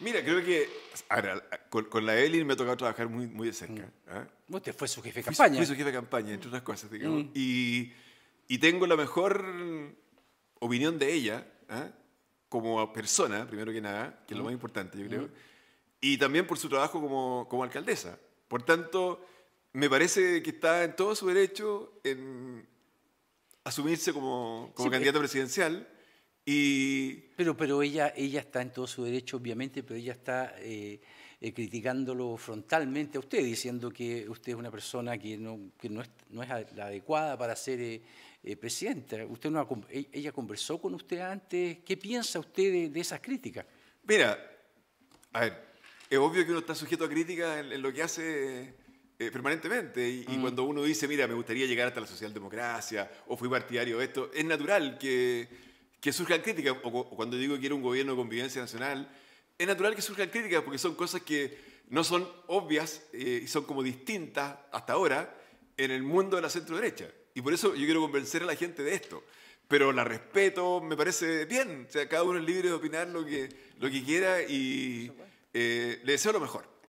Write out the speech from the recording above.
Mira, creo que ahora, con, la Evelyn me ha tocado trabajar muy, muy de cerca. ¿eh? te fue su jefe de campaña? Fui, su jefe de campaña, entre otras cosas, digamos. Mm. Y, y, tengo la mejor opinión de ella, ¿ah? como persona, primero que nada, que es lo mm. más importante, yo creo. Y también por su trabajo como, como alcaldesa. Por tanto, me parece que está en todo su derecho en asumirse como, como candidata eh, presidencial pero, pero ella, ella está en todo su derecho, obviamente, pero ella está eh, eh, criticándolo frontalmente a usted, diciendo que usted es una persona que no, no, es, la adecuada para ser eh, presidenta. Usted no e, ella conversó con usted antes. ¿Qué piensa usted de, esas críticas? Mira, a ver, es obvio que uno está sujeto a críticas en, lo que hace permanentemente. Y, y, mm. cuando uno dice, mira, me gustaría llegar hasta la socialdemocracia o fui partidario de esto, es natural que que surjan críticas, o, cuando digo que era un gobierno de convivencia nacional, es natural que surjan críticas porque son cosas que no son obvias eh, y son como distintas hasta ahora en el mundo de la centro derecha. Y por eso yo quiero convencer a la gente de esto. Pero la respeto, me parece bien. O sea, cada uno es libre de opinar lo que, lo que quiera y eh, le deseo lo mejor.